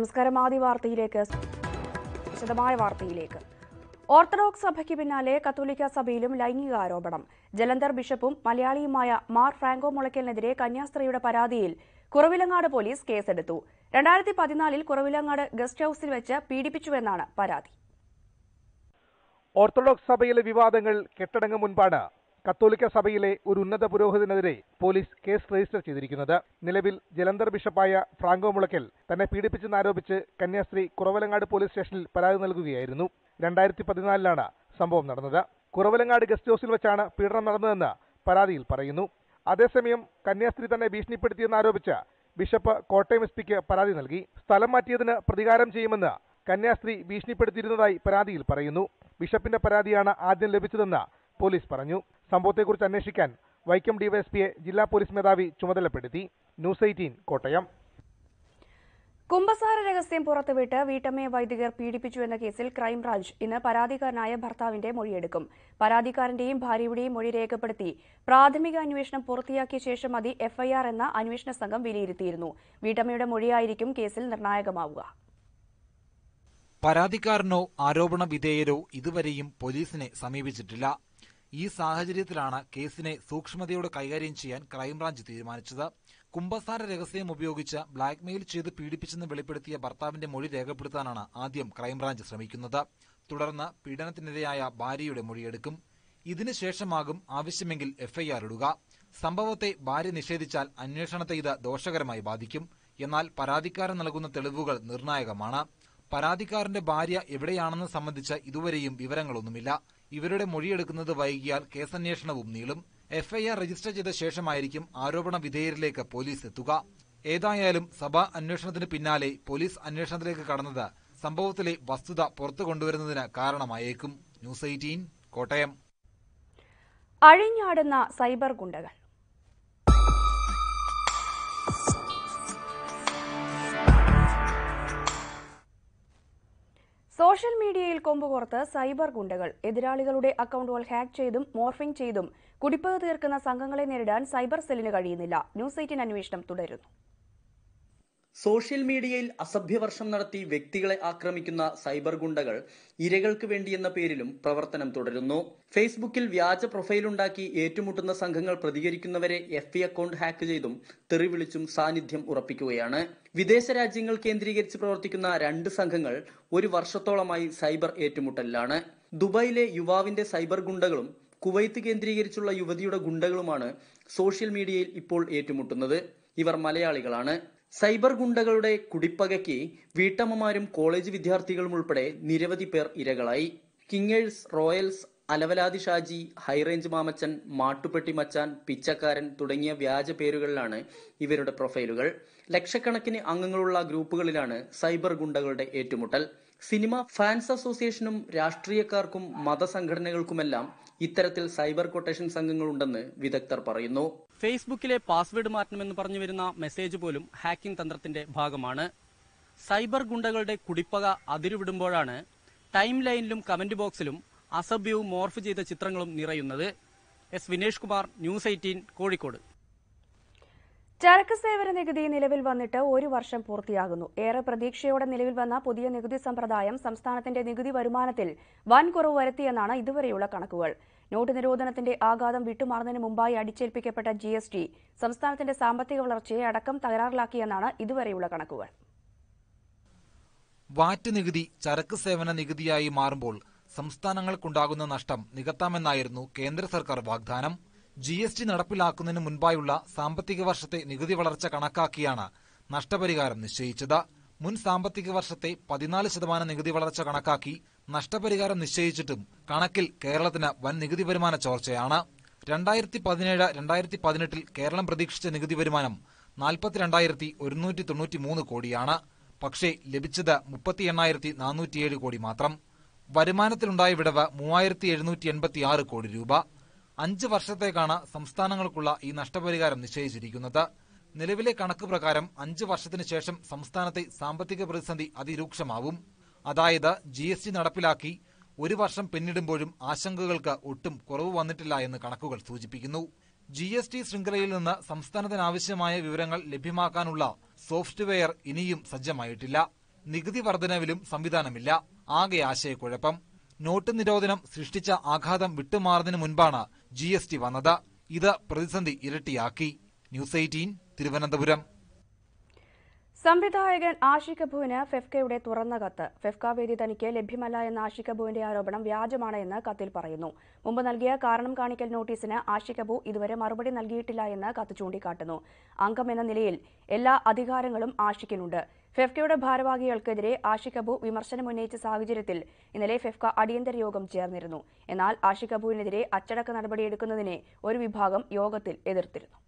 നമസ്കാരം ആദ്യ വാർത്തയിലേക്ക് വിശദമായ വാർത്തയിലേക്ക് ഓർത്തഡോക്സ് സഭയ്ക്ക് പിന്നാലെ കത്തോലിക്ക സഭയിലും ലൈംഗിക ആരോപണം ജലന്ധർ ബിഷപ്പും മലയാളിയുമായ മാർ ഫ്രാങ്കോ മുളയ്ക്കലിനെതിരെ കന്യാസ്ത്രീയുടെ പരാതിയിൽ കുറവിലങ്ങാട് പോലീസ് കേസെടുത്തു രണ്ടായിരത്തി പതിനാലിൽ കുറവിലങ്ങാട് ഗസ്റ്റ് ഹൌസിൽ വെച്ച് പീഡിപ്പിച്ചുവെന്നാണ് പരാതി ഓർത്തഡോക്സ് സഭയിലെ വിവാദങ്ങൾ കെട്ടടങ്ങും മുൻപാണ് കത്തോലിക്ക സഭയിലെ ഒരു ഉന്നത പുരോഹിതനെതിരെ പോലീസ് കേസ് രജിസ്റ്റർ ചെയ്തിരിക്കുന്നത് നിലവിൽ ജലന്ധർ ബിഷപ്പായ ഫ്രാങ്കോ മുളയ്ക്കൽ തന്നെ പീഡിപ്പിച്ചെന്നാരോപിച്ച് കന്യാസ്ത്രീ കുറവലങ്ങാട് പോലീസ് സ്റ്റേഷനിൽ പരാതി നൽകുകയായിരുന്നു രണ്ടായിരത്തി പതിനാലിലാണ് സംഭവം നടന്നത് കുറവലങ്ങാട് ഗസ്റ്റ് ഹൌസിൽ വെച്ചാണ് പീഡനം നടന്നതെന്ന് പരാതിയിൽ പറയുന്നു അതേസമയം കന്യാസ്ത്രീ തന്നെ ഭീഷണിപ്പെടുത്തിയെന്നാരോപിച്ച് ബിഷപ്പ് കോട്ടയം എസ് പിക്ക് പരാതി നൽകി സ്ഥലം മാറ്റിയതിന് പ്രതികാരം ചെയ്യുമെന്ന് കന്യാസ്ത്രീ ഭീഷണിപ്പെടുത്തിയിരുന്നതായി പരാതിയിൽ പറയുന്നു ബിഷപ്പിന്റെ പരാതിയാണ് ആദ്യം ലഭിച്ചതെന്ന് പോലീസ് പറഞ്ഞു സംഭവത്തെക്കുറിച്ച് അന്വേഷിക്കാൻ വൈക്കം ഡിവൈഎസ്പിയെ ജില്ലാ പോലീസ് മേധാവി ചുമതലപ്പെടുത്തി ന്യൂസ് എയ്റ്റീൻ കോട്ടയം കുംഭസാര രഹസ്യം പുറത്തുവിട്ട് വീട്ടമ്മയെ വൈദികർ പീഡിപ്പിച്ചു എന്ന കേസിൽ ക്രൈംബ്രാഞ്ച് ഇന്ന് പരാതിക്കാരനായ ഭർത്താവിന്റെ മൊഴിയെടുക്കും പരാതിക്കാരന്റെയും ഭാര്യയുടെയും മൊഴി രേഖപ്പെടുത്തി പ്രാഥമിക അന്വേഷണം പൂർത്തിയാക്കിയ ശേഷം മതി എഫ്ഐആർ എന്ന അന്വേഷണ സംഘം വിലയിരുത്തിയിരുന്നു വീട്ടമ്മയുടെ മൊഴിയായിരിക്കും കേസിൽ നിർണായകമാവുക പരാതിക്കാരനോ ആരോപണ വിധേയരോ ഇതുവരെയും പോലീസിനെ സമീപിച്ചിട്ടില്ല ഈ സാഹചര്യത്തിലാണ് കേസിനെ സൂക്ഷ്മതയോടെ കൈകാര്യം ചെയ്യാൻ ക്രൈംബ്രാഞ്ച് തീരുമാനിച്ചത് കുംഭസാര രഹസ്യം ഉപയോഗിച്ച് ബ്ലാക്ക്മെയിൽ ചെയ്ത് പീഡിപ്പിച്ചെന്ന് വെളിപ്പെടുത്തിയ ഭർത്താവിന്റെ മൊഴി രേഖപ്പെടുത്താനാണ് ആദ്യം ക്രൈംബ്രാഞ്ച് ശ്രമിക്കുന്നത് തുടർന്ന് പീഡനത്തിനിരയായ ഭാര്യയുടെ മൊഴിയെടുക്കും ഇതിനുശേഷമാകും ആവശ്യമെങ്കിൽ എഫ്ഐആർ ഇടുക സംഭവത്തെ ഭാര്യ നിഷേധിച്ചാൽ അന്വേഷണത്തെ ഇത് ദോഷകരമായി ബാധിക്കും എന്നാൽ പരാതിക്കാരൻ നൽകുന്ന തെളിവുകൾ നിർണായകമാണ് പരാതിക്കാരന്റെ ഭാര്യ എവിടെയാണെന്ന് സംബന്ധിച്ച് ഇതുവരെയും വിവരങ്ങളൊന്നുമില്ല ഇവരുടെ മൊഴിയെടുക്കുന്നത് വൈകിയാൽ കേസന്വേഷണവും നീളും എഫ്ഐആർ രജിസ്റ്റർ ചെയ്ത ശേഷമായിരിക്കും ആരോപണ വിധേയരിലേക്ക് പോലീസ് എത്തുക ഏതായാലും സഭാ അന്വേഷണത്തിന് പിന്നാലെ പോലീസ് അന്വേഷണത്തിലേക്ക് കടന്നത് സംഭവത്തിലെ വസ്തുത പുറത്തു കൊണ്ടുവരുന്നതിന് കാരണമായേക്കും ന്യൂസ് എയ്റ്റീൻ കോട്ടയം അഴിഞ്ഞാടുന്ന സൈബർ ഗുണ്ടകൾ സോഷ്യൽ മീഡിയയിൽ കൊമ്പ് പുറത്ത് സൈബർ ഗുണ്ടകൾ എതിരാളികളുടെ അക്കൗണ്ടുകൾ ഹാക്ക് ചെയ്തും മോർഫിംഗ് ചെയ്തും കുടിപ്പക തീർക്കുന്ന സംഘങ്ങളെ നേരിടാൻ സൈബർ സെല്ലിന് കഴിയുന്നില്ല ന്യൂസ് എയ്റ്റീൻ അന്വേഷണം തുടരുന്നു സോഷ്യൽ മീഡിയയിൽ അസഭ്യവർഷം നടത്തി വ്യക്തികളെ ആക്രമിക്കുന്ന സൈബർ ഗുണ്ടകൾ ഇരകൾക്ക് വേണ്ടി എന്ന പേരിലും പ്രവർത്തനം തുടരുന്നു ഫേസ്ബുക്കിൽ വ്യാജ ഉണ്ടാക്കി ഏറ്റുമുട്ടുന്ന സംഘങ്ങൾ പ്രതികരിക്കുന്നവരെ എഫ് ഇ അക്കൗണ്ട് ഹാക്ക് ചെയ്തും തെറിവിളിച്ചും സാന്നിധ്യം ഉറപ്പിക്കുകയാണ് വിദേശ രാജ്യങ്ങൾ കേന്ദ്രീകരിച്ച് പ്രവർത്തിക്കുന്ന രണ്ട് സംഘങ്ങൾ ഒരു വർഷത്തോളമായി സൈബർ ഏറ്റുമുട്ടലിലാണ് ദുബായിലെ യുവാവിന്റെ സൈബർ ഗുണ്ടകളും കുവൈത്ത് കേന്ദ്രീകരിച്ചുള്ള യുവതിയുടെ ഗുണ്ടകളുമാണ് സോഷ്യൽ മീഡിയയിൽ ഇപ്പോൾ ഏറ്റുമുട്ടുന്നത് ഇവർ മലയാളികളാണ് സൈബർ ഗുണ്ടകളുടെ കുടിപ്പകയ്ക്ക് വീട്ടമ്മമാരും കോളേജ് വിദ്യാർത്ഥികളും ഉൾപ്പെടെ നിരവധി പേർ ഇരകളായി Kingers Royals Alavalathi Shaji high range Mamachan Mattupetti Machan Pichakkaran തുടങ്ങിയ വ്യാജ പേരുകളിലാണ് ഇവരുടെ പ്രൊഫൈലുകൾ ലക്ഷക്കണക്കിന് അംഗങ്ങളുള്ള ഗ്രൂപ്പുകളിലാണ് സൈബർ ഗുണ്ടകളുടെ ഏറ്റുമുട്ടൽ സിനിമ ഫാൻസ് അസോസിയേഷനും രാഷ്ട്രീയക്കാർക്കും മതസംഘടനകൾക്കുമെല്ലാം ഇത്തരത്തിൽ സൈബർ കൊട്ടേഷൻ സംഘങ്ങളുണ്ടെന്ന് വിദഗ്ധർ പറയുന്നു ഫേസ്ബുക്കിലെ പാസ്വേഡ് മാറ്റണമെന്ന് പറഞ്ഞു വരുന്ന മെസ്സേജ് പോലും ഹാക്കിംഗ് തന്ത്രത്തിന്റെ ഭാഗമാണ് സൈബർ ഗുണ്ടകളുടെ കുടിപ്പക അതിരുവിടുമ്പോഴാണ് ടൈം ലൈനിലും കമന്റ് ബോക്സിലും അസഭ്യവും മോർഫ് ചെയ്ത ചിത്രങ്ങളും നിറയുന്നത് S Vinesh Kumar news eighteen Kozhikode ചരക്ക് സേവന നികുതി നിലവിൽ വന്നിട്ട് ഒരു വർഷം പൂർത്തിയാകുന്നു ഏറെ പ്രതീക്ഷയോടെ നിലവിൽ വന്ന പുതിയ നികുതി സമ്പ്രദായം സംസ്ഥാനത്തിന്റെ നികുതി വരുമാനത്തിൽ വൻ കുറവ് വരുത്തിയെന്നാണ് ഇതുവരെയുള്ള കണക്കുകൾ നോട്ട് നിരോധനത്തിന്റെ ആഘാതം വിട്ടുമാറുന്നതിന് മുമ്പായി അടിച്ചേൽപ്പിക്കപ്പെട്ട ജി എസ് ടി സംസ്ഥാനത്തിന്റെ സാമ്പത്തിക വളർച്ചയെ അടക്കം തകരാറിലാക്കിയെന്നാണ് ഇതുവരെയുള്ള കണക്കുകൾ വാറ്റ് നികുതി ചരക്ക് സേവന നികുതിയായി മാറുമ്പോൾ സംസ്ഥാനങ്ങൾക്കുണ്ടാകുന്ന നഷ്ടം നികത്താമെന്നായിരുന്നു കേന്ദ്ര സർക്കാർ വാഗ്ദാനം ജി എസ് ടി നടപ്പിലാക്കുന്നതിന് മുൻപായുള്ള സാമ്പത്തിക വർഷത്തെ നികുതി വളർച്ച കണക്കാക്കിയാണ് നഷ്ടപരിഹാരം നിശ്ചയിച്ചത് മുൻ സാമ്പത്തിക വർഷത്തെ പതിനാല് ശതമാനം നികുതി വളർച്ച കണക്കാക്കി നഷ്ടപരിഹാരം നിശ്ചയിച്ചിട്ടും കണക്കിൽ കേരളത്തിന് വൻ നികുതി വരുമാന ചോർച്ചയാണ് രണ്ടായിരത്തി പതിനേഴ് രണ്ടായിരത്തി പതിനെട്ടിൽ കേരളം പ്രതീക്ഷിച്ച നികുതി വരുമാനം നാൽപ്പത്തിരണ്ടായിരത്തി ഒരുന്നൂറ്റി തൊണ്ണൂറ്റി മൂന്ന് കോടിയാണ് പക്ഷേ ലഭിച്ചത് മുപ്പത്തി എണ്ണായിരത്തി നാനൂറ്റിയേഴ് കോടി മാത്രം വരുമാനത്തിലുണ്ടായ വിടവ് മൂവായിരത്തി എഴുന്നൂറ്റി എൺപത്തിയാറ് കോടി രൂപ അഞ്ച് വർഷത്തേക്കാണ് സംസ്ഥാനങ്ങൾക്കുള്ള ഈ നഷ്ടപരിഹാരം നിശ്ചയിച്ചിരിക്കുന്നത് നിലവിലെ കണക്ക് പ്രകാരം അഞ്ച് വർഷത്തിനു ശേഷം സംസ്ഥാനത്തെ സാമ്പത്തിക പ്രതിസന്ധി അതിരൂക്ഷമാവും അതായത് ജി എസ് ടി നടപ്പിലാക്കി ഒരു വർഷം പിന്നിടുമ്പോഴും ആശങ്കകൾക്ക് ഒട്ടും കുറവ് വന്നിട്ടില്ല എന്ന് കണക്കുകൾ സൂചിപ്പിക്കുന്നു ജി എസ് ടി ശൃംഖലയിൽ നിന്ന് സംസ്ഥാനത്തിനാവശ്യമായ ആവശ്യമായ വിവരങ്ങൾ ലഭ്യമാക്കാനുള്ള സോഫ്റ്റ്വെയർ ഇനിയും സജ്ജമായിട്ടില്ല നികുതി വർധനവിലും സംവിധാനമില്ല ആകെ ആശയക്കുഴപ്പം നോട്ട് നിരോധനം സൃഷ്ടിച്ച ആഘാതം വിട്ടുമാറുന്നതിന് മുൻപാണ് ജി വന്നത് ഇത് പ്രതിസന്ധി ഇരട്ടിയാക്കി ന്യൂസ് എയ്റ്റീൻ തിരുവനന്തപുരം സംവിധായകൻ ആഷി കപൂറിന് ഫെഫ്കയുടെ തുറന്ന കത്ത് ഫെഫ്ക വേദി തനിക്ക് ലഭ്യമല്ല എന്ന ആഷി ആരോപണം വ്യാജമാണ് എന്ന് കത്തിൽ പറയുന്നു മുമ്പ് നൽകിയ കാരണം കാണിക്കൽ നോട്ടീസിന് ആഷി ഇതുവരെ മറുപടി നൽകിയിട്ടില്ല എന്ന് കത്ത് ചൂണ്ടിക്കാട്ടുന്നു എന്ന നിലയിൽ എല്ലാ അധികാരങ്ങളും ആഷിഖിനുണ്ട് ഫെഫ്കയുടെ ഭാരവാഹികൾക്കെതിരെ ആഷി കപൂർ വിമർശനമുന്നയിച്ച സാഹചര്യത്തിൽ ഇന്നലെ ഫെഫ്ക അടിയന്തര യോഗം ചേർന്നിരുന്നു എന്നാൽ ആഷി കപൂരിനെതിരെ അച്ചടക്ക നടപടിയെടുക്കുന്നതിനെ ഒരു വിഭാഗം യോഗത്തിൽ എതിർത്തിരുന്നു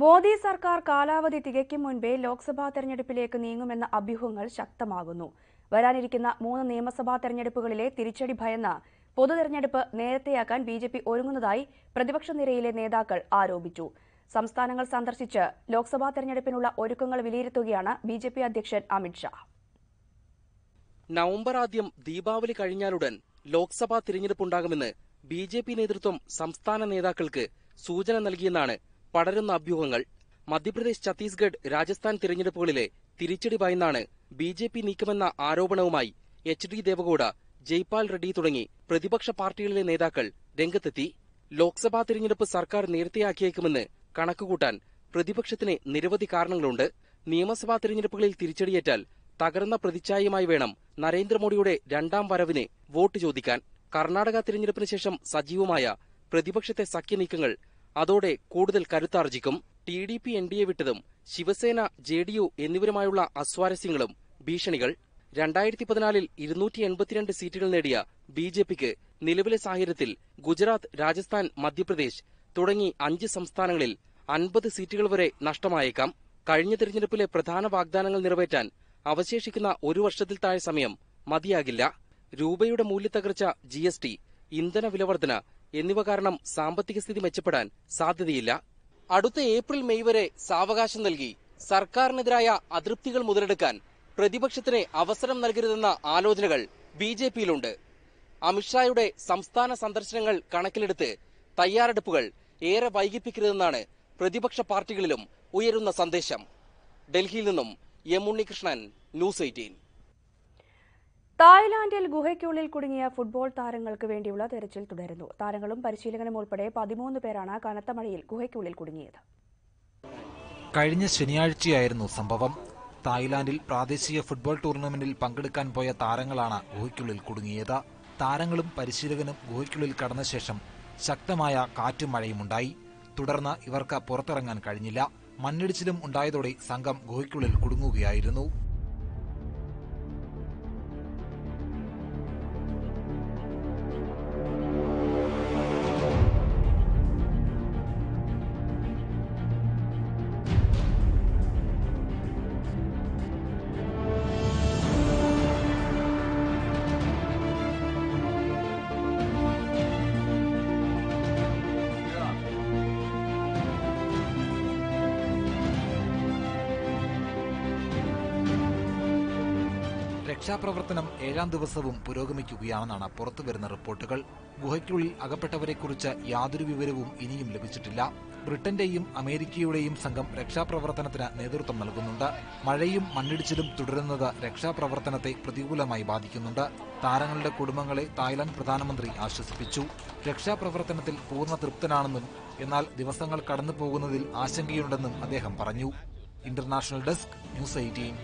മോദി സർക്കാർ കാലാവധി തികയ്ക്കും മുൻപേ ലോക്സഭാ തെരഞ്ഞെടുപ്പിലേക്ക് നീങ്ങുമെന്ന അഭ്യൂഹങ്ങൾ ശക്തമാകുന്നു വരാനിരിക്കുന്ന മൂന്ന് നിയമസഭാ തെരഞ്ഞെടുപ്പുകളിലെ തിരിച്ചടി ഭയന്ന് പൊതു തെരഞ്ഞെടുപ്പ് നേരത്തെയാക്കാൻ ബി ജെ പി ഒരുങ്ങുന്നതായി പ്രതിപക്ഷ നിരയിലെ നേതാക്കൾ ആരോപിച്ചു സംസ്ഥാനങ്ങൾ സന്ദർശിച്ച് ലോക്സഭാ തെരഞ്ഞെടുപ്പിനുള്ള ഒരുക്കങ്ങൾ വിലയിരുത്തുകയാണ് ബി ജെ പി അധ്യക്ഷൻ അമിത്ഷാ നവംബർ ആദ്യം ദീപാവലി കഴിഞ്ഞാലുടൻ ലോക്സഭാ തിരഞ്ഞെടുപ്പുണ്ടാകുമെന്ന് ബി ജെ പി നേതൃത്വം സംസ്ഥാന നേതാക്കൾക്ക് സൂചന നൽകിയെന്നാണ് പടരുന്ന അഭ്യൂഹങ്ങൾ മധ്യപ്രദേശ് ഛത്തീസ്ഗഡ് രാജസ്ഥാൻ തിരഞ്ഞെടുപ്പുകളിലെ തിരിച്ചടി ഭയന്നാണ് ബി ജെ പി നീക്കമെന്ന ആരോപണവുമായി എച്ച് ഡി ദേവഗൌഡ ജയ്പാൽ റെഡ്ഡി തുടങ്ങി പ്രതിപക്ഷ പാർട്ടികളിലെ നേതാക്കൾ രംഗത്തെത്തി ലോക്സഭാ തിരഞ്ഞെടുപ്പ് സർക്കാർ നേരത്തെയാക്കിയേക്കുമെന്ന് കണക്കുകൂട്ടാൻ പ്രതിപക്ഷത്തിന് നിരവധി കാരണങ്ങളുണ്ട് നിയമസഭാ തിരഞ്ഞെടുപ്പുകളിൽ തിരിച്ചടിയേറ്റാൽ തകർന്ന പ്രതിച്ഛായയുമായി വേണം നരേന്ദ്രമോദിയുടെ രണ്ടാം വരവിന് വോട്ട് ചോദിക്കാൻ കർണാടക തിരഞ്ഞെടുപ്പിന് ശേഷം സജീവമായ പ്രതിപക്ഷത്തെ സഖ്യ നീക്കങ്ങൾ അതോടെ കൂടുതൽ കരുത്താർജിക്കും T D P N D A വിട്ടതും ശിവസേന ജെ ഡി യു എന്നിവരുമായുള്ള അസ്വാരസ്യങ്ങളും ഭീഷണികൾ രണ്ടായിരത്തി പതിനാലിൽ ഇരുന്നൂറ്റി എൺപത്തിരണ്ട് സീറ്റുകൾ നേടിയ ബി ജെ പിക്ക് നിലവിലെ സാഹചര്യത്തിൽ ഗുജറാത്ത് രാജസ്ഥാൻ മധ്യപ്രദേശ് തുടങ്ങി അഞ്ച് സംസ്ഥാനങ്ങളിൽ അൻപത് സീറ്റുകൾ വരെ നഷ്ടമായേക്കാം കഴിഞ്ഞ തിരഞ്ഞെടുപ്പിലെ പ്രധാന വാഗ്ദാനങ്ങൾ നിറവേറ്റാൻ അവശേഷിക്കുന്ന ഒരു വർഷത്തിൽ താഴെ സമയം മതിയാകില്ല രൂപയുടെ മൂല്യത്തകർച്ച ജി എസ് ടി ഇന്ധന വിലവർദ്ധന എന്നിവ കാരണം സാമ്പത്തിക സ്ഥിതി മെച്ചപ്പെടാൻ സാധ്യതയില്ല അടുത്ത ഏപ്രിൽ മെയ് വരെ സാവകാശം നൽകി സർക്കാരിനെതിരായ അതൃപ്തികൾ മുതലെടുക്കാൻ പ്രതിപക്ഷത്തിന് അവസരം നൽകരുതെന്ന ആലോചനകൾ ബി ജെ പിയിലുണ്ട് അമിത്ഷായുടെ സംസ്ഥാന സന്ദർശനങ്ങൾ കണക്കിലെടുത്ത് തയ്യാറെടുപ്പുകൾ ഏറെ വൈകിപ്പിക്കരുതെന്നാണ് പ്രതിപക്ഷ പാർട്ടികളിലും ഉയരുന്ന സന്ദേശം ഡൽഹിയിൽ നിന്നും എം ഉണ്ണികൃഷ്ണൻ ന്യൂസ് എയ്റ്റീൻ തായ്ലാന്റിൽ ഗുഹയ്ക്കുള്ളിൽ കുടുങ്ങിയ ഫുട്ബോൾ താരങ്ങൾക്ക് വേണ്ടിയുള്ള തെരച്ചിൽ തുടരുന്നു താരങ്ങളും പരിശീലകനും ഉൾപ്പെടെ പതിമൂന്ന് പേരാണ് കനത്ത മഴയിൽ ഗുഹയ്ക്കുള്ളിൽ കുടുങ്ങിയത് കഴിഞ്ഞ ശനിയാഴ്ചയായിരുന്നു സംഭവം തായ്ലാന്റിൽ പ്രാദേശിക ഫുട്ബോൾ ടൂർണമെന്റിൽ പങ്കെടുക്കാൻ പോയ താരങ്ങളാണ് ഗുഹയ്ക്കുള്ളിൽ കുടുങ്ങിയത് താരങ്ങളും പരിശീലകനും ഗുഹയ്ക്കുള്ളിൽ കടന്ന ശേഷം ശക്തമായ കാറ്റും മഴയുമുണ്ടായി തുടർന്ന് ഇവർക്ക് പുറത്തിറങ്ങാൻ കഴിഞ്ഞില്ല മണ്ണിടിച്ചിലും ഉണ്ടായതോടെ സംഘം ഗുഹയ്ക്കുള്ളിൽ കുടുങ്ങുകയായിരുന്നു രക്ഷാപ്രവർത്തനം ഏഴാം ദിവസവും പുരോഗമിക്കുകയാണെന്നാണ് പുറത്തുവരുന്ന റിപ്പോർട്ടുകൾ ഗുഹയ്ക്കുള്ളിൽ അകപ്പെട്ടവരെക്കുറിച്ച് യാതൊരു വിവരവും ഇനിയും ലഭിച്ചിട്ടില്ല ബ്രിട്ടന്റെയും അമേരിക്കയുടെയും സംഘം രക്ഷാപ്രവർത്തനത്തിന് നേതൃത്വം നൽകുന്നുണ്ട് മഴയും മണ്ണിടിച്ചിലും തുടരുന്നത് രക്ഷാപ്രവർത്തനത്തെ പ്രതികൂലമായി ബാധിക്കുന്നുണ്ട് താരങ്ങളുടെ കുടുംബങ്ങളെ തായ്ലാന്റ് പ്രധാനമന്ത്രി ആശ്വസിപ്പിച്ചു രക്ഷാപ്രവർത്തനത്തിൽ പൂർണ്ണ തൃപ്തനാണെന്നും എന്നാൽ ദിവസങ്ങൾ കടന്നുപോകുന്നതിൽ ആശങ്കയുണ്ടെന്നും അദ്ദേഹം പറഞ്ഞു international desk news eighteen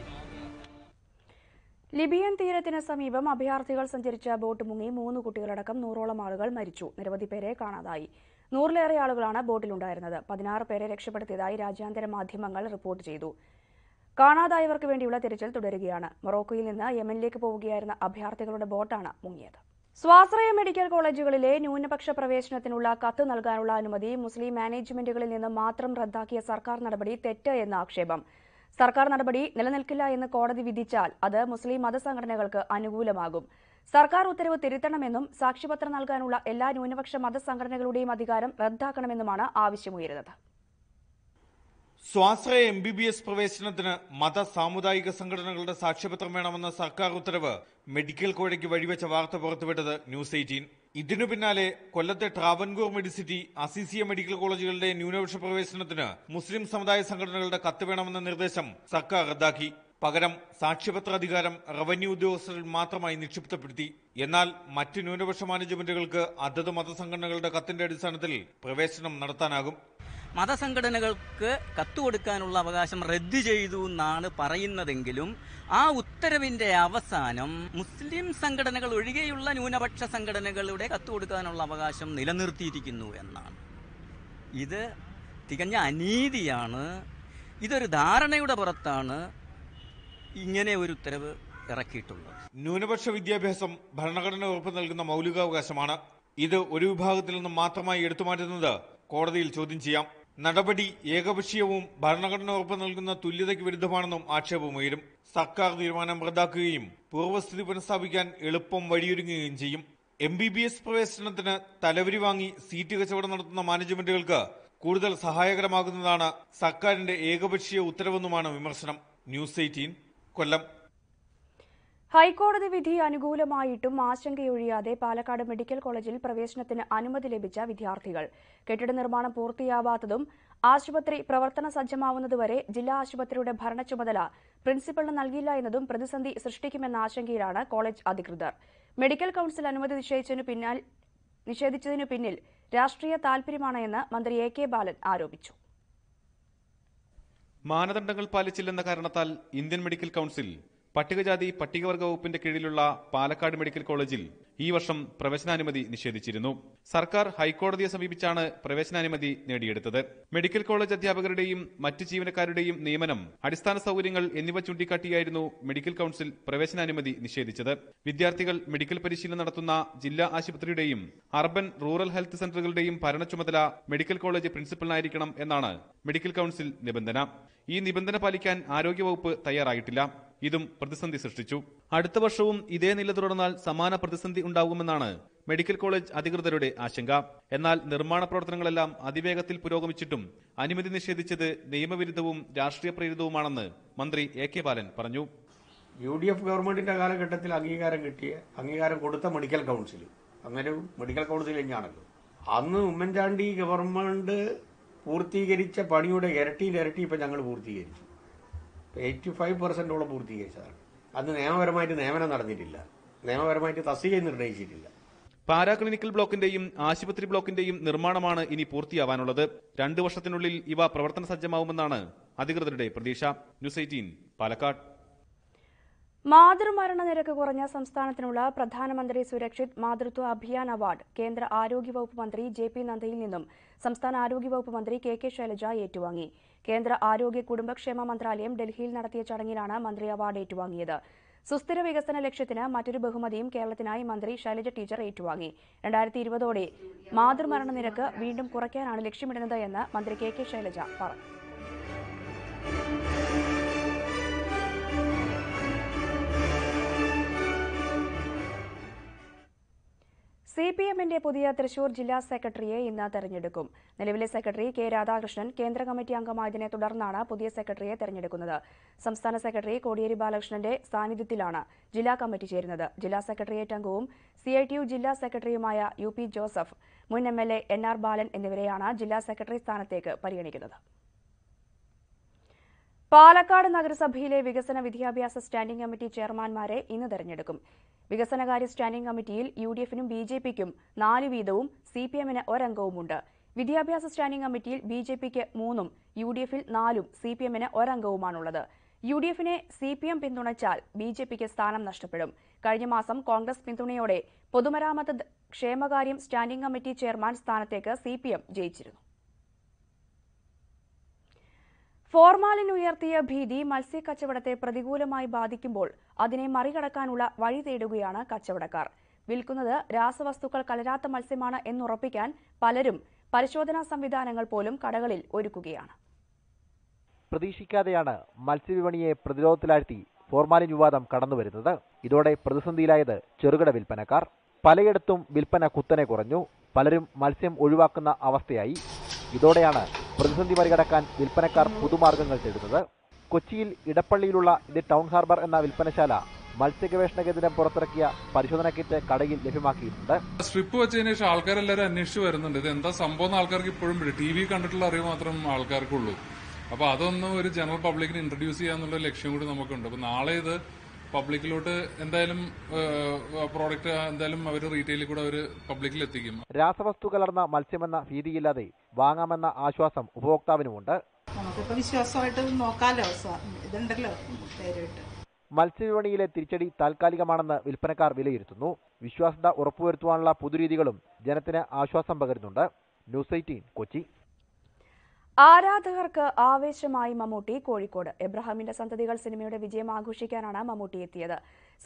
Libyan തീരത്തിന് സമീപം അഭയാർത്ഥികൾ സഞ്ചരിച്ച ബോട്ട് മുങ്ങി മൂന്ന് കുട്ടികളടക്കം നൂറോളം ആളുകൾ മരിച്ചു നിരവധി പേരെ കാണാതായി നൂറിലേറെ ആളുകളാണ് ബോട്ടിലുണ്ടായിരുന്നത് പതിനാറ് പേരെ രക്ഷപ്പെടുത്തിയതായി രാജ്യാന്തര മാധ്യമങ്ങൾ റിപ്പോർട്ട് ചെയ്തു കാണാതായവർക്ക് വേണ്ടിയുള്ള തിരച്ചിൽ തുടരുകയാണ് മൊറോക്കോയിൽ നിന്ന് യമനിലേക്ക് പോവുകയായിരുന്ന അഭയാർത്ഥികളുടെ ബോട്ടാണ് മുങ്ങിയത് സ്വാശ്രയ മെഡിക്കൽ കോളേജുകളിലെ ന്യൂനപക്ഷ പ്രവേശനത്തിനുള്ള കത്ത് നൽകാനുള്ള അനുമതി മുസ്ലിം മാനേജ്മെന്റുകളിൽ നിന്ന് മാത്രം റദ്ദാക്കിയ സർക്കാർ നടപടി തെറ്റ് എന്ന ആക്ഷേപം സർക്കാർ നടപടി നിലനിൽക്കില്ല എന്ന് കോടതി വിധിച്ചാൽ അത് മുസ്ലിം മതസംഘടനകൾക്ക് അനുകൂലമാകും സർക്കാർ ഉത്തരവ് തിരുത്തണമെന്നും സാക്ഷ്യപത്രം നൽകാനുള്ള എല്ലാ ന്യൂനപക്ഷ മതസംഘടനകളുടെയും അധികാരം റദ്ദാക്കണമെന്നുമാണ് ആവശ്യമുയരുന്നത് സ്വാശ്രയ എം ബി ബി എസ് പ്രവേശനത്തിന് മത സാമുദായിക സംഘടനകളുടെ സാക്ഷ്യപത്രം വേണമെന്ന സർക്കാർ ഉത്തരവ് മെഡിക്കൽ കോഴയ്ക്ക് വഴിവെച്ച വാർത്ത പുറത്തുവിട്ടത് ന്യൂസ് എയ്റ്റീൻ ഇതിനു പിന്നാലെ കൊല്ലത്തെ ട്രാവൻകൂർ മെഡിസിറ്റി അസിസിയ മെഡിക്കൽ കോളേജുകളുടെ ന്യൂനപക്ഷ പ്രവേശനത്തിന് മുസ്ലിം സമുദായ സംഘടനകളുടെ കത്ത് വേണമെന്ന നിർദ്ദേശം സർക്കാർ റദ്ദാക്കി പകരം സാക്ഷ്യപത്ര അധികാരം റവന്യൂ ഉദ്യോഗസ്ഥരിൽ മാത്രമായി നിക്ഷിപ്തപ്പെടുത്തി എന്നാൽ മറ്റ് ന്യൂനപക്ഷ മാനേജ്മെന്റുകൾക്ക് അതത് മതസംഘടനകളുടെ കത്തിന്റെ അടിസ്ഥാനത്തിൽ പ്രവേശനം നടത്താനാകും മതസംഘടനകൾക്ക് കത്തു കൊടുക്കാനുള്ള അവകാശം റദ്ദ് ചെയ്തു എന്നാണ് പറയുന്നതെങ്കിലും ആ ഉത്തരവിന്റെ അവസാനം മുസ്ലിം സംഘടനകൾ ഒഴികെയുള്ള ന്യൂനപക്ഷ സംഘടനകളുടെ കത്തു കൊടുക്കാനുള്ള അവകാശം നിലനിർത്തിയിരിക്കുന്നു എന്നാണ് ഇത് തികഞ്ഞ അനീതിയാണ് ഇതൊരു ധാരണയുടെ പുറത്താണ് ഇങ്ങനെ ഒരു ഉത്തരവ് ഇറക്കിയിട്ടുള്ളത് ന്യൂനപക്ഷ വിദ്യാഭ്യാസം ഭരണഘടന ഉറപ്പ് നൽകുന്ന മൗലികാവകാശമാണ് ഇത് ഒരു വിഭാഗത്തിൽ നിന്നും മാത്രമായി മാറ്റുന്നത് കോടതിയിൽ ചോദ്യം ചെയ്യാം നടപടി ഏകപക്ഷീയവും ഭരണഘടന ഉറപ്പ് നൽകുന്ന തുല്യതയ്ക്ക് വിരുദ്ധമാണെന്നും ആക്ഷേപമുയരും സർക്കാർ തീരുമാനം റദ്ദാക്കുകയും പൂർവ്വസ്ഥിതി പുനഃസ്ഥാപിക്കാൻ എളുപ്പം വഴിയൊരുങ്ങുകയും ചെയ്യും എം ബി ബി എസ് പ്രവേശനത്തിന് തലവരി വാങ്ങി സീറ്റ് കച്ചവടം നടത്തുന്ന മാനേജ്മെന്റുകൾക്ക് കൂടുതൽ സഹായകരമാകുന്നതാണ് സർക്കാരിന്റെ ഏകപക്ഷീയ ഉത്തരവെന്നുമാണ് വിമർശനം ന്യൂസ് എയ്റ്റീൻ കൊല്ലം ഹൈക്കോടതി വിധി അനുകൂലമായിട്ടും ആശങ്കയൊഴിയാതെ പാലക്കാട് മെഡിക്കൽ കോളേജിൽ പ്രവേശനത്തിന് അനുമതി ലഭിച്ച വിദ്യാർത്ഥികൾ കെട്ടിട നിർമ്മാണം പൂർത്തിയാവാത്തതും ആശുപത്രി പ്രവർത്തന സജ്ജമാവുന്നതുവരെ ജില്ലാ ആശുപത്രിയുടെ ഭരണ ചുമതല പ്രിൻസിപ്പളിന് നൽകിയില്ല എന്നതും പ്രതിസന്ധി സൃഷ്ടിക്കുമെന്ന ആശങ്കയിലാണ് കോളേജ് അധികൃതർ മെഡിക്കൽ കൌൺസിൽ അനുമതി പിന്നാൽ നിഷേധിച്ചതിനു പിന്നിൽ രാഷ്ട്രീയ താൽപര്യമാണ് എന്ന് മന്ത്രി എ കെ ബാലൻ ആരോപിച്ചു മാനദണ്ഡങ്ങൾ പാലിച്ചില്ലെന്ന കാരണത്താൽ ഇന്ത്യൻ മെഡിക്കൽ കൌൺസിൽ പട്ടികജാതി പട്ടികവർഗ വകുപ്പിന്റെ കീഴിലുള്ള പാലക്കാട് മെഡിക്കൽ കോളേജിൽ ഈ വർഷം പ്രവേശനാനുമതി നിഷേധിച്ചിരുന്നു സർക്കാർ ഹൈക്കോടതിയെ സമീപിച്ചാണ് പ്രവേശനാനുമതി നേടിയെടുത്തത് മെഡിക്കൽ കോളേജ് അധ്യാപകരുടെയും മറ്റ് ജീവനക്കാരുടെയും നിയമനം അടിസ്ഥാന സൗകര്യങ്ങൾ എന്നിവ ചൂണ്ടിക്കാട്ടിയായിരുന്നു മെഡിക്കൽ കൌൺസിൽ പ്രവേശനാനുമതി നിഷേധിച്ചത് വിദ്യാർത്ഥികൾ മെഡിക്കൽ പരിശീലനം നടത്തുന്ന ജില്ലാ ആശുപത്രിയുടെയും അർബൻ റൂറൽ ഹെൽത്ത് സെന്ററുകളുടെയും ഭരണ ചുമതല മെഡിക്കൽ കോളേജ് പ്രിൻസിപ്പലിനായിരിക്കണം എന്നാണ് മെഡിക്കൽ കൌൺസിൽ നിബന്ധന ഈ നിബന്ധന പാലിക്കാൻ ആരോഗ്യവകുപ്പ് തയ്യാറായിട്ടില്ല ഇതും പ്രതിസന്ധി സൃഷ്ടിച്ചു അടുത്ത വർഷവും ഇതേ നില തുടർന്നാൽ സമാന പ്രതിസന്ധി ഉണ്ടാകുമെന്നാണ് മെഡിക്കൽ കോളേജ് അധികൃതരുടെ ആശങ്ക എന്നാൽ നിർമ്മാണ പ്രവർത്തനങ്ങളെല്ലാം അതിവേഗത്തിൽ പുരോഗമിച്ചിട്ടും അനുമതി നിഷേധിച്ചത് നിയമവിരുദ്ധവും രാഷ്ട്രീയ പ്രേരിതവുമാണെന്ന് മന്ത്രി എ കെ ബാലൻ പറഞ്ഞു യു ഡി എഫ് ഗവൺമെന്റിന്റെ കാലഘട്ടത്തിൽ അംഗീകാരം കിട്ടിയ അംഗീകാരം കൊടുത്ത മെഡിക്കൽ കൗൺസിൽ അങ്ങനെ മെഡിക്കൽ കൗൺസിൽ തന്നെയാണല്ലോ അന്ന് ഉമ്മൻചാണ്ടി ഗവൺമെന്റ് പൂർത്തീകരിച്ച പണിയുടെ ഇരട്ടിയിലിരട്ടി ഇപ്പം ഞങ്ങൾ പൂർത്തീകരിച്ചു എയ്റ്റി ഫൈവ് പെർസെൻറ്റോളം പൂർത്തീകരിച്ചതാണ് അത് നിയമപരമായിട്ട് നിയമനം നടന്നിട്ടില്ല നിയമപരമായിട്ട് തസ്തിക നിർണ്ണയിച്ചിട്ടില്ല പാരാ ക്ലിനിക്കൽ ബ്ലോക്കിന്റെയും ആശുപത്രി ബ്ലോക്കിന്റെയും നിർമ്മാണമാണ് ഇനി പൂർത്തിയാവാനുള്ളത് രണ്ടു വർഷത്തിനുള്ളിൽ ഇവ പ്രവർത്തന സജ്ജമാവുമെന്നാണ് അധികൃതരുടെ പ്രതീക്ഷ ന്യൂസ് എയ്റ്റീൻ പാലക്കാട് മാതൃമരണ നിരക്ക് കുറഞ്ഞ സംസ്ഥാനത്തിനുള്ള പ്രധാനമന്ത്രി സുരക്ഷിത് മാതൃത്വ അഭിയാൻ അവാർഡ് കേന്ദ്ര ആരോഗ്യവകുപ്പ് മന്ത്രി ജെ പി നദ്ദയിൽ നിന്നും സംസ്ഥാന ആരോഗ്യവകുപ്പ് മന്ത്രി കെ കെ ശൈലജ ഏറ്റുവാങ്ങി കേന്ദ്ര ആരോഗ്യ കുടുംബക്ഷേമ മന്ത്രാലയം ഡൽഹിയിൽ നടത്തിയ ചടങ്ങിലാണ് മന്ത്രി അവാർഡ് ഏറ്റുവാങ്ങിയത് സുസ്ഥിര വികസന ലക്ഷ്യത്തിന് മറ്റൊരു ബഹുമതിയും കേരളത്തിനായി മന്ത്രി ശൈലജ ടീച്ചർ ഏറ്റുവാങ്ങി രണ്ടായിരത്തി ഇരുപതോടെ മാതൃമരണ നിരക്ക് വീണ്ടും കുറയ്ക്കാനാണ് ലക്ഷ്യമിടുന്നത് എന്ന് മന്ത്രി കെ കെ ശൈലജ പറഞ്ഞു സി പി എമ്മിന്റെ പുതിയ തൃശൂർ ജില്ലാ സെക്രട്ടറിയെ ഇന്ന് തെരഞ്ഞെടുക്കും നിലവിലെ സെക്രട്ടറി കെ രാധാകൃഷ്ണൻ കേന്ദ്ര കമ്മിറ്റി അംഗമായതിനെ തുടർന്നാണ് പുതിയ സെക്രട്ടറിയെ തെരഞ്ഞെടുക്കുന്നത് സംസ്ഥാന സെക്രട്ടറി കോടിയേരി ബാലകൃഷ്ണന്റെ സാന്നിധ്യത്തിലാണ് ജില്ലാ കമ്മിറ്റി ചേരുന്നത് ജില്ലാ സെക്രട്ടേറിയറ്റ് അംഗവും സി ഐ ടി യു ജില്ലാ സെക്രട്ടറിയുമായ യു പി ജോസഫ് മുൻ M L A N R Balan എന്നിവരെയാണ് ജില്ലാ സെക്രട്ടറി സ്ഥാനത്തേക്ക് പരിഗണിക്കുന്നത് പാലക്കാട് നഗരസഭയിലെ വികസന വിദ്യാഭ്യാസ സ്റ്റാൻഡിംഗ് കമ്മിറ്റി ചെയർമാൻമാരെ ഇന്ന് തെരഞ്ഞെടുക്കും വികസനകാര്യ സ്റ്റാൻഡിംഗ് കമ്മിറ്റിയിൽ യു ഡി എഫിനും ബി ജെ പിക്കും നാല് വീതവും സി പി എമ്മിന് ഒരംഗവുമുണ്ട് വിദ്യാഭ്യാസ സ്റ്റാൻഡിംഗ് കമ്മിറ്റിയിൽ ബി ജെ പിക്ക് മൂന്നും യു ഡി എഫിൽ നാലും സി പി എമ്മിന് ഒരംഗവുമാണുള്ളത് യു ഡി എഫിനെ സി പി എം പിന്തുണച്ചാൽ ബി ജെ പിക്ക് സ്ഥാനം നഷ്ടപ്പെടും കഴിഞ്ഞ മാസം കോൺഗ്രസ് പിന്തുണയോടെ പൊതുമരാമത്ത് ക്ഷേമകാര്യം സ്റ്റാൻഡിംഗ് കമ്മിറ്റി ചെയർമാൻ സ്ഥാനത്തേക്ക് സി പി എം ജയിച്ചിരുന്നു ഫോർമാലിൻ ഉയർത്തിയ ഭീതി കച്ചവടത്തെ പ്രതികൂലമായി ബാധിക്കുമ്പോൾ അതിനെ മറികടക്കാനുള്ള വഴി തേടുകയാണ് കച്ചവടക്കാർ വിൽക്കുന്നത് രാസവസ്തുക്കൾ കലരാത്ത മത്സ്യമാണ് എന്നുറപ്പിക്കാൻ പലരും പരിശോധനാ സംവിധാനങ്ങൾ പോലും കടകളിൽ ഒരുക്കുകയാണ് പ്രതീക്ഷിക്കാതെയാണ് മത്സ്യവിപണിയെ പ്രതിരോധത്തിലാഴ്ത്തി ഫോർമാലിൻ വിവാദം കടന്നുവരുന്നത് ഇതോടെ പ്രതിസന്ധിയിലായത് ചെറുകിട വിൽപ്പനക്കാർ പലയിടത്തും വിൽപ്പന കുത്തനെ കുറഞ്ഞു പലരും മത്സ്യം ഒഴിവാക്കുന്ന അവസ്ഥയായി ഇതോടെയാണ് പ്രതിസന്ധി മറികടക്കാൻ വിൽപ്പനക്കാർ പുതുമാർഗങ്ങൾ തേടുന്നത് കൊച്ചിയിൽ ഇടപ്പള്ളിയിലുള്ള ദി ടൗൺ ഹാർബർ എന്ന വിൽപ്പനശാല മത്സ്യഗവേഷണ കേന്ദ്രം പുറത്തിറക്കിയ പരിശോധന കിറ്റ് കടയിൽ ലഭ്യമാക്കിയിട്ടുണ്ട് സ്ട്രിപ്പ് വെച്ചതിന് ശേഷം ആൾക്കാരെല്ലാവരും അന്വേഷിച്ചു വരുന്നുണ്ട് ഇത് എന്താ സംഭവം ആൾക്കാർക്ക് ഇപ്പോഴും ടി വി കണ്ടിട്ടുള്ള അറിവ് മാത്രം ആൾക്കാർക്കുള്ളൂ അപ്പൊ അതൊന്നും ഒരു ജനറൽ പബ്ലിക്കിന് ഇൻട്രൊഡ്യൂസ് ചെയ്യാന്നുള്ള ലക്ഷ്യം കൂടി നമുക്കുണ്ട് അപ്പൊ നാളെ ഇത് പബ്ലിക്കിലോട്ട് എന്തായാലും പ്രോഡക്റ്റ് എന്തായാലും അവർ റീറ്റെയിലിൽ കൂടെ അവർ പബ്ലിക്കിൽ എത്തിക്കും രാസവസ്തു കലർന്ന മത്സ്യമെന്ന ഭീതിയില്ലാതെ വാങ്ങാമെന്ന ആശ്വാസം ഉപഭോക്താവിനുമുണ്ട് വിശ്വാസമായിട്ട് മത്സ്യവിപണിയിലെ തിരിച്ചടി താൽക്കാലികമാണെന്ന് വിൽപ്പനക്കാർ വിലയിരുത്തുന്നു വിശ്വാസ്യത ഉറപ്പുവരുത്തുവാനുള്ള പുതുരീതികളും ജനത്തിന് ആശ്വാസം പകരുന്നുണ്ട് ന്യൂസ് എയ്റ്റീൻ കൊച്ചി ആരാധകർക്ക് ആവേശമായി മമ്മൂട്ടി കോഴിക്കോട് എബ്രഹാമിന്റെ സന്തതികൾ സിനിമയുടെ വിജയം ആഘോഷിക്കാനാണ് മമ്മൂട്ടി എത്തിയത്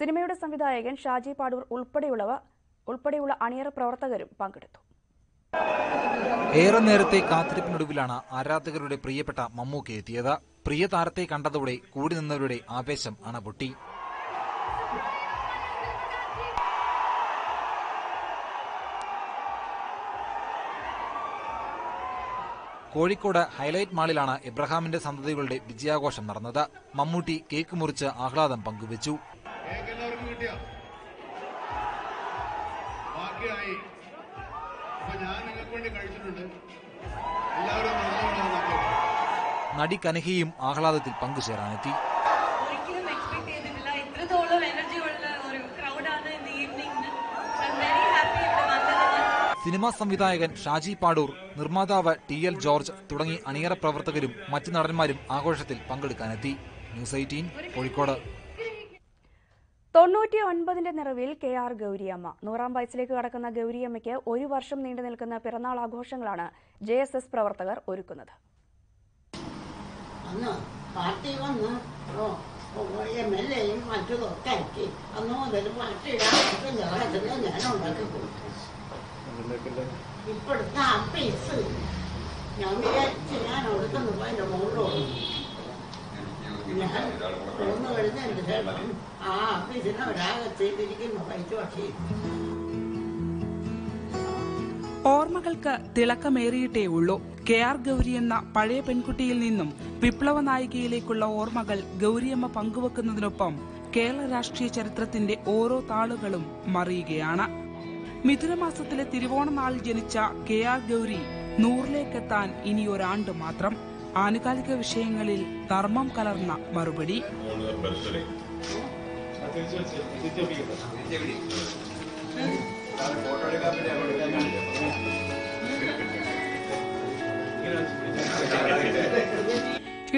സിനിമയുടെ സംവിധായകൻ ഷാജി പാടൂർ ഉൾപ്പെടെയുള്ളവ ഉൾപ്പെടെയുള്ള അണിയറ പ്രവർത്തകരും പങ്കെടുത്തു ഏറെ നേരത്തെ കാത്തിരിപ്പിനൊടുവിലാണ് ആരാധകരുടെ പ്രിയപ്പെട്ട മമ്മൂക്ക എത്തിയത് പ്രിയ താരത്തെ കണ്ടതോടെ കൂടി നിന്നവരുടെ ആവേശം അണപൊട്ടി കോഴിക്കോട് ഹൈലൈറ്റ് മാളിലാണ് ഇബ്രഹാമിന്റെ സന്തതികളുടെ വിജയാഘോഷം നടന്നത് മമ്മൂട്ടി കേക്ക് മുറിച്ച് ആഹ്ലാദം പങ്കുവച്ചു ഞാൻ കഴിച്ചിട്ടുണ്ട് എല്ലാവരും നടി കനഹയും ആഹ്ലാദത്തിൽ പങ്കുചേരാനെത്തി ഒരിക്കലും ഇത്രത്തോളം സിനിമാ സംവിധായകൻ ഷാജി പാടൂർ നിർമ്മാതാവ് ടി എൽ ജോർജ് തുടങ്ങി അണിയറ പ്രവർത്തകരും മറ്റു നടന്മാരും ആഘോഷത്തിൽ പങ്കെടുക്കാനെത്തി ന്യൂസ് എയ്റ്റീൻ കോഴിക്കോട് തൊണ്ണൂറ്റി ഒൻപതിന്റെ നിറവിൽ കെ ആർ ഗൗരിയമ്മ നൂറാം വയസ്സിലേക്ക് കടക്കുന്ന ഗൗരിയമ്മയ്ക്ക് ഒരു വർഷം നീണ്ടു നിൽക്കുന്ന പിറന്നാൾ ആഘോഷങ്ങളാണ് ജെ എസ് എസ് പ്രവർത്തകർ ഒരുക്കുന്നത് പാർട്ടി ഞാൻ ഉണ്ടാക്കി ആ ഞാൻ അവിടുത്തെ മുകളിലോട്ട് ആ ഓർമ്മകൾക്ക് തിളക്കമേറിയിട്ടേ ഉള്ളൂ കെ ആർ ഗൗരി എന്ന പഴയ പെൺകുട്ടിയിൽ നിന്നും വിപ്ലവ നായികയിലേക്കുള്ള ഓർമ്മകൾ ഗൗരിയമ്മ പങ്കുവെക്കുന്നതിനൊപ്പം കേരള രാഷ്ട്രീയ ചരിത്രത്തിന്റെ ഓരോ താളുകളും മറിയുകയാണ് മിഥുനമാസത്തിലെ തിരുവോണനാളിൽ ജനിച്ച കെ ആർ ഗൗരി നൂറിലേക്കെത്താൻ ഇനി ഒരാണ്ട് മാത്രം ആനുകാലിക വിഷയങ്ങളിൽ ധർമ്മം കലർന്ന മറുപടി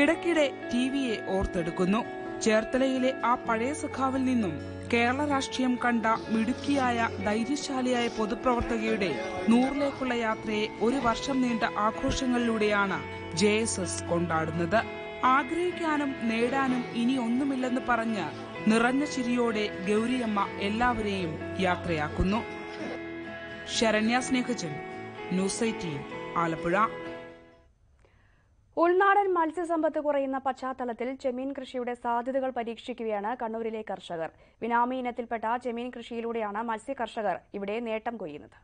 ഇടയ്ക്കിടെ ടി വിയെ ഓർത്തെടുക്കുന്നു ചേർത്തലയിലെ ആ പഴയ സഖാവിൽ നിന്നും കേരള രാഷ്ട്രീയം കണ്ട മിടുക്കിയായ ധൈര്യശാലിയായ പൊതുപ്രവർത്തകയുടെ നൂറിലേക്കുള്ള യാത്രയെ ഒരു വർഷം നീണ്ട ആഘോഷങ്ങളിലൂടെയാണ് ജെ എസ് എസ് കൊണ്ടാടുന്നത് ആഗ്രഹിക്കാനും നേടാനും ഇനി ഒന്നുമില്ലെന്ന് പറഞ്ഞ് നിറഞ്ഞ ചിരിയോടെ ഗൗരിയമ്മ എല്ലാവരെയും യാത്രയാക്കുന്നു ശരണ്യ സ്നേഹജൻ ന്യൂസ് എയ്റ്റീൻ ആലപ്പുഴ ഉൾനാടൻ മത്സ്യസമ്പത്ത് കുറയുന്ന പശ്ചാത്തലത്തിൽ ചെമ്മീൻ കൃഷിയുടെ സാധ്യതകൾ പരീക്ഷിക്കുകയാണ് കണ്ണൂരിലെ കർഷകർ ബിനാമി ഇനത്തിൽപ്പെട്ട ചെമ്മീൻ കൃഷിയിലൂടെയാണ് മത്സ്യ കർഷകർ ഇവിടെ നേട്ടം കൊയ്യുന്നത്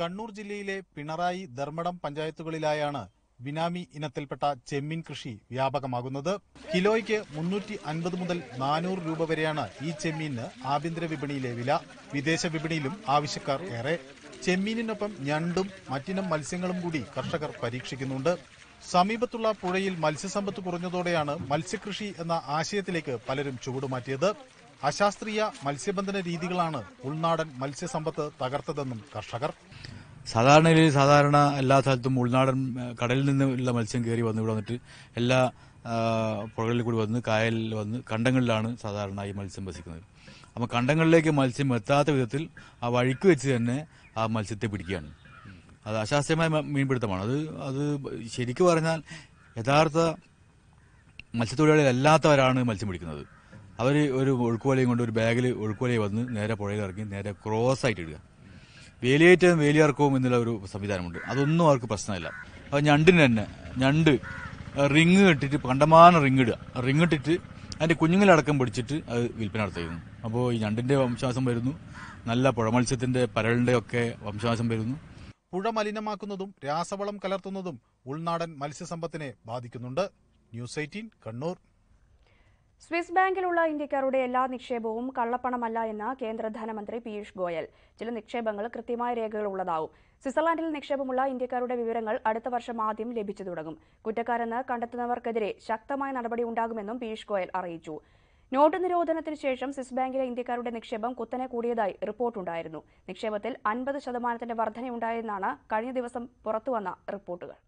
കണ്ണൂർ ജില്ലയിലെ പിണറായി ധർമ്മടം പഞ്ചായത്തുകളിലായാണ് ബിനാമി ഇനത്തിൽപ്പെട്ട ചെമ്മീൻ കൃഷി വ്യാപകമാകുന്നത് കിലോയ്ക്ക് മുന്നൂറ്റി അൻപത് മുതൽ നാനൂറ് രൂപ വരെയാണ് ഈ ചെമ്മീന് ആഭ്യന്തര വിപണിയിലെ വില വിദേശ വിപണിയിലും ആവശ്യക്കാർ ഏറെ ചെമ്മീനിനൊപ്പം ഞണ്ടും മറ്റിനം മത്സ്യങ്ങളും കൂടി കർഷകർ പരീക്ഷിക്കുന്നുണ്ട് സമീപത്തുള്ള പുഴയിൽ മത്സ്യസമ്പത്ത് കുറഞ്ഞതോടെയാണ് മത്സ്യകൃഷി എന്ന ആശയത്തിലേക്ക് പലരും ചുവടുമാറ്റിയത് അശാസ്ത്രീയ മത്സ്യബന്ധന രീതികളാണ് ഉൾനാടൻ മത്സ്യസമ്പത്ത് തകർത്തതെന്നും കർഷകർ സാധാരണ സാധാരണ എല്ലാ സ്ഥലത്തും ഉൾനാടൻ കടലിൽ നിന്നുള്ള മത്സ്യം കയറി വന്ന് ഇവിടെ വന്നിട്ട് എല്ലാ പുഴകളിൽ കൂടി വന്ന് കായലിൽ വന്ന് കണ്ടങ്ങളിലാണ് സാധാരണ ഈ മത്സ്യം വസിക്കുന്നത് അപ്പം കണ്ടങ്ങളിലേക്ക് മത്സ്യം എത്താത്ത വിധത്തിൽ ആ വഴിക്ക് വെച്ച് തന്നെ ആ മത്സ്യത്തെ പിടിക്കുകയാണ് അത് അശാസ്ത്രീയമായ മീൻപിടുത്തമാണ് അത് അത് ശരിക്കു പറഞ്ഞാൽ യഥാർത്ഥ മത്സ്യത്തൊഴിലാളികളല്ലാത്തവരാണ് മത്സ്യം പിടിക്കുന്നത് അവർ ഒരു ഒഴുക്കുവലയും കൊണ്ട് ഒരു ബാഗിൽ ഒഴുക്കുവലയിൽ വന്ന് നേരെ പുഴയിൽ ഇറങ്ങി നേരെ ക്രോസ് ആയിട്ട് ഇടുക വേലിയേറ്റവും വേലിയിറക്കവും എന്നുള്ള ഒരു സംവിധാനമുണ്ട് അതൊന്നും അവർക്ക് പ്രശ്നമില്ല അപ്പോൾ ഞണ്ടിന് തന്നെ ഞണ്ട് റിങ് ഇട്ടിട്ട് കണ്ടമാനം റിങ് ഇടുക റിങ് ഇട്ടിട്ട് അതിന്റെ കുഞ്ഞുങ്ങളടക്കം പിടിച്ചിട്ട് അത് വിൽപ്പന നടത്തിയിരുന്നു അപ്പോൾ ഈ ഞണ്ടിന്റെ വംശവാസം വരുന്നു നല്ല പുഴമത്സ്യത്തിൻ്റെ പരലിൻ്റെ ഒക്കെ വംശവാസം വരുന്നു പുഴ മലിനമാക്കുന്നതും രാസവളം കലർത്തുന്നതും ഉൾനാടൻ മത്സ്യസമ്പത്തിനെ ബാധിക്കുന്നുണ്ട് ന്യൂസ് എയ്റ്റീൻ കണ്ണൂർ സ്വിസ് ബാങ്കിലുള്ള ഇന്ത്യക്കാരുടെ എല്ലാ നിക്ഷേപവും കള്ളപ്പണമല്ല എന്ന് കേന്ദ്ര ധനമന്ത്രി പീയൂഷ് ഗോയൽ ചില നിക്ഷേപങ്ങൾ കൃത്യമായ രേഖകൾ ഉള്ളതാവും സ്വിറ്റ്സർലാൻഡിൽ നിക്ഷേപമുള്ള ഇന്ത്യക്കാരുടെ വിവരങ്ങൾ അടുത്ത വർഷം ആദ്യം ലഭിച്ചു തുടങ്ങും കുറ്റക്കാരെന്ന് കണ്ടെത്തുന്നവർക്കെതിരെ ശക്തമായ നടപടി ഉണ്ടാകുമെന്നും പീയൂഷ് ഗോയൽ അറിയിച്ചു നോട്ട് നിരോധനത്തിന് ശേഷം സ്വിസ് ബാങ്കിലെ ഇന്ത്യക്കാരുടെ നിക്ഷേപം കുത്തനെ കൂടിയതായി റിപ്പോർട്ടുണ്ടായിരുന്നു നിക്ഷേപത്തിൽ അൻപത് ശതമാനത്തിന്റെ വർധനയുണ്ടായെന്നാണ് കഴിഞ്ഞ ദിവസം പുറത്തുവന്ന റിപ്പോർട്ടുകൾ